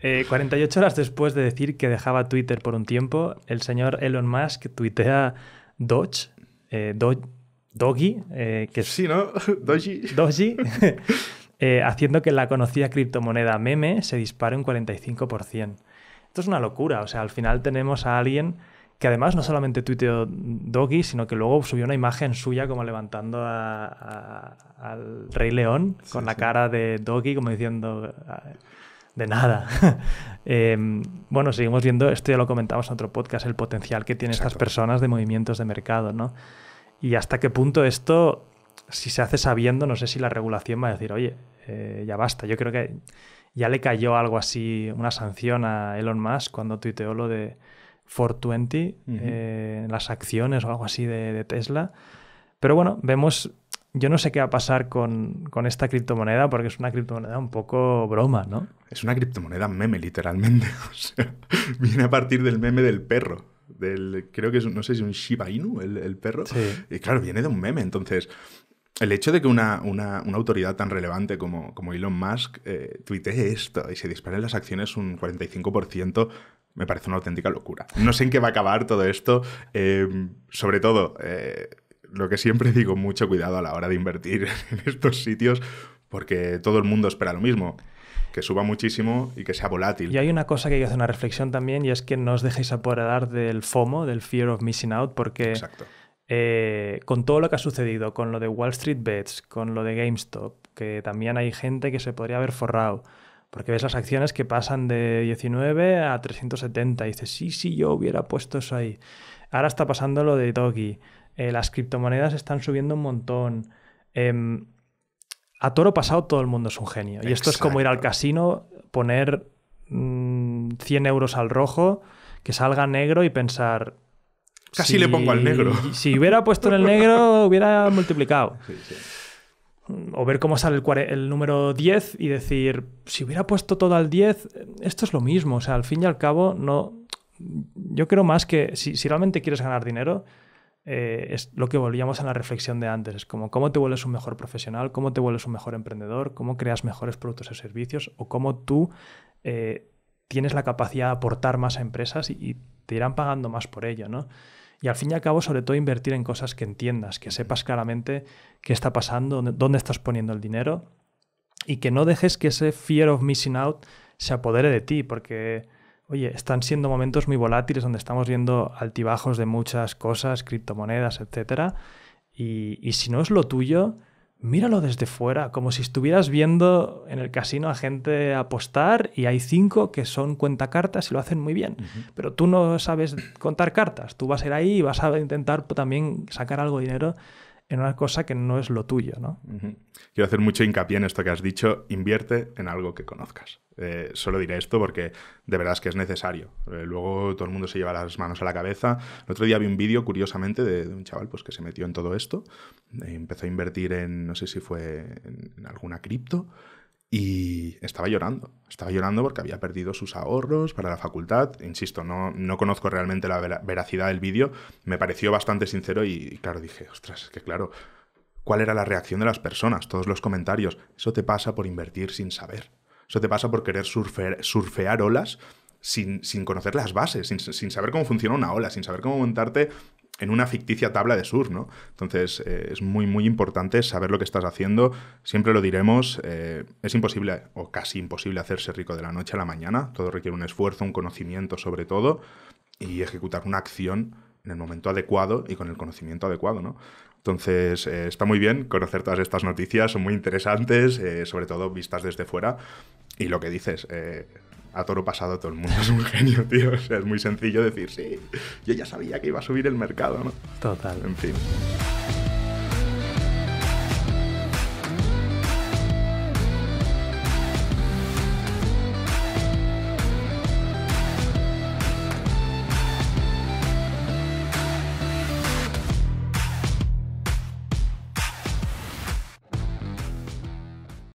48 eh, horas después de decir que dejaba Twitter por un tiempo, el señor Elon Musk tuitea Doge, eh, Doggy, eh, que Sí, ¿no? Doggy, haciendo que la conocida criptomoneda meme se dispare un 45%. Esto es una locura, o sea, al final tenemos a alguien que además no solamente tuiteó Doggy, sino que luego subió una imagen suya como levantando al Rey León con la cara de Doggy, como diciendo ah, de nada. Em, bueno, seguimos viendo, esto ya lo comentamos en otro podcast, el potencial que tienen estas personas de movimientos de mercado, ¿no? Y hasta qué punto esto, si se hace sabiendo, no sé si la regulación va a decir, oye, eh, ya basta. Yo creo que ya le cayó algo así, una sanción a Elon Musk cuando tuiteó lo de 420, eh, las acciones o algo así de, de Tesla. Pero bueno, vemos yo no sé qué va a pasar con, esta criptomoneda porque es una criptomoneda un poco broma, ¿no? Es una criptomoneda meme, literalmente. O sea, viene a partir del meme del perro. Del, creo que es, no sé si es un Shiba Inu, el, perro. Sí. Y claro, viene de un meme. Entonces, el hecho de que una, una, autoridad tan relevante como, como Elon Musk eh, tuitee esto y se disparen las acciones un 45%, me parece una auténtica locura. No sé en qué va a acabar todo esto. Eh, sobre todo. Eh, lo que siempre digo, mucho cuidado a la hora de invertir en estos sitios, porque todo el mundo espera lo mismo, que suba muchísimo y que sea volátil. Y hay una cosa que hay que hacer una reflexión también, y es que no os dejéis apoderar del FOMO, del Fear of Missing Out, porque eh, con todo lo que ha sucedido, con lo de Wall Street Bets, con lo de GameStop, que también hay gente que se podría haber forrado. Porque ves las acciones que pasan de 19 a 370 y dices, sí, sí, yo hubiera puesto eso ahí. Ahora está pasando lo de Doggy eh, las criptomonedas están subiendo un montón. Em, a toro pasado todo el mundo es un genio. Y esto es como ir al casino, poner 100 mm, euros al rojo, que salga negro y pensar... Casi le pongo al negro. Si hubiera puesto en el negro, hubiera multiplicado. O ver cómo sale el, número 10 y decir, si hubiera puesto todo al 10, esto es lo mismo. O sea, al fin y al cabo, no... Yo creo más que si realmente quieres ganar dinero, eh, es lo que volvíamos a la reflexión de antes, es como cómo te vuelves un mejor profesional, cómo te vuelves un mejor emprendedor, cómo creas mejores productos y servicios o cómo tú eh, tienes la capacidad de aportar más a empresas y, te irán pagando más por ello, ¿no? Y al fin y al cabo, sobre todo, invertir en cosas que entiendas, que sepas claramente qué está pasando, dónde estás poniendo el dinero y que no dejes que ese fear of missing out se apodere de ti, porque Oye, están siendo momentos muy volátiles donde estamos viendo altibajos de muchas cosas, criptomonedas, etc. Y, si no es lo tuyo, míralo desde fuera, como si estuvieras viendo en el casino a gente apostar y hay cinco que son cuenta cartas y lo hacen muy bien. Pero tú no sabes contar cartas, tú vas a ir ahí y vas a intentar también sacar algo de dinero en una cosa que no es lo tuyo, ¿no? Quiero hacer mucho hincapié en esto que has dicho, invierte en algo que conozcas. Eh, solo diré esto porque de verdad es que es necesario. Eh, luego todo el mundo se lleva las manos a la cabeza. El otro día vi un vídeo, curiosamente, de, un chaval pues, que se metió en todo esto, eh, empezó a invertir en, no sé si fue en alguna cripto, y estaba llorando, estaba llorando porque había perdido sus ahorros para la facultad. Insisto, no, no conozco realmente la veracidad del vídeo. Me pareció bastante sincero y, claro, dije, ostras, es que claro, ¿cuál era la reacción de las personas? Todos los comentarios. Eso te pasa por invertir sin saber. Eso te pasa por querer surfear, surfear olas sin, conocer las bases, sin, sin, saber cómo funciona una ola, sin saber cómo montarte en una ficticia tabla de sur, ¿no? Entonces eh, es muy, muy importante saber lo que estás haciendo. Siempre lo diremos, eh, es imposible o casi imposible hacerse rico de la noche a la mañana. Todo requiere un esfuerzo, un conocimiento sobre todo, y ejecutar una acción en el momento adecuado y con el conocimiento adecuado, ¿no? Entonces, eh, está muy bien conocer todas estas noticias, son muy interesantes, sobre todo vistas desde fuera. Y lo que dices, a toro pasado todo el mundo es un genio, tío. O sea, es muy sencillo decir, sí, yo ya sabía que iba a subir el mercado, ¿no? Total. En fin.